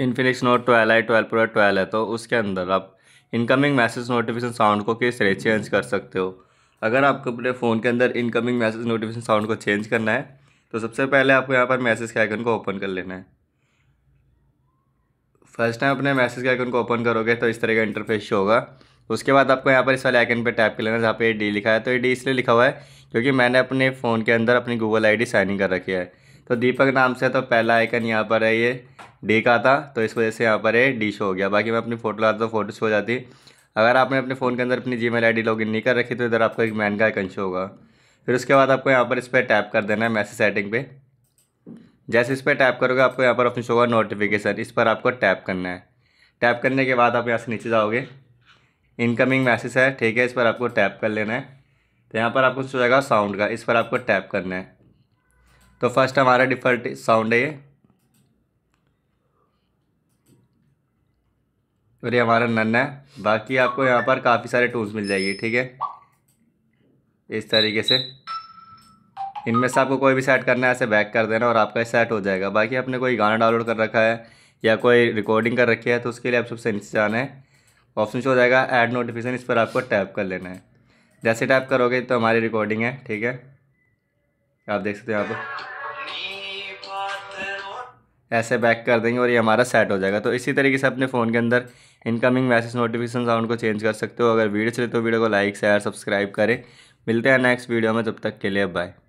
Infinix note twelve है twelve पूरा twelve है तो उसके अंदर आप इनकमिंग मैसेज नोटिफिकेशन साउंड को किस तरह चेंज कर सकते हो अगर आपको अपने फ़ोन के अंदर इनकमिंग मैसेज नोटिफिकेशन साउंड को चेंज करना है तो सबसे पहले आपको यहाँ पर मैसेज के आइकन को ओपन कर लेना है फर्स्ट टाइम अपने मैसेज के आइकन को ओपन करोगे तो इस तरह का इंटरफेस शो होगा उसके बाद आपको यहाँ पर इस वाले आइकन पर टैप कर लेना जहाँ पे डी लिखा है तो ये डी इसलिए लिखा हुआ है क्योंकि मैंने अपने फ़ोन के अंदर अपनी गूगल आई डी साइनिंग कर रखी है तो दीपक नाम से तो पहला आइकन यहाँ पर है ये डी का था तो इस वजह से यहाँ पर है डी शो हो गया बाकी मैं अपनी फ़ोटो लाता तो फ़ोटो शो हो जाती अगर आपने अपने फ़ोन के अंदर अपनी Gmail I D login नहीं कर रखी तो इधर आपको एक मैन का आइकन शो होगा फिर उसके बाद आपको यहाँ पर इस पर टैप कर देना है मैसेज सेटिंग पे जैसे इस पर टैप करोगे आपको यहाँ पर ऑप्शन शो होगा नोटिफिकेशन इस पर आपको टैप करना है टैप करने के बाद आप यहाँ से नीचे जाओगे इनकमिंग मैसेज है ठीक है इस पर आपको टैप कर लेना है तो यहाँ पर आपको शो जाएगा साउंड का इस पर आपको टैप करना है तो फर्स्ट हमारा डिफ़ॉल्ट साउंड है ये और ये हमारा नन्ना है बाकी आपको यहाँ पर काफ़ी सारे टूल्स मिल जाएगी ठीक है इस तरीके से इनमें से आपको कोई भी सेट करना है ऐसे बैक कर देना और आपका सेट हो जाएगा बाकी आपने कोई गाना डाउनलोड कर रखा है या कोई रिकॉर्डिंग कर रखी है तो उसके लिए आप सबसे नीचे जाना है ऑप्शन शो हो जाएगा ऐड नोटिफिकेशन इस पर आपको टैप कर लेना है जैसे टैप करोगे तो हमारी रिकॉर्डिंग है ठीक है आप देख सकते हो यहाँ पर ऐसे बैक कर देंगे और ये हमारा सेट हो जाएगा तो इसी तरीके से अपने फ़ोन के अंदर इनकमिंग मैसेज नोटिफिकेशन साउंड को चेंज कर सकते हो अगर वीडियो चले तो वीडियो को लाइक शेयर सब्सक्राइब करें मिलते हैं नेक्स्ट वीडियो में तब तक के लिए बाय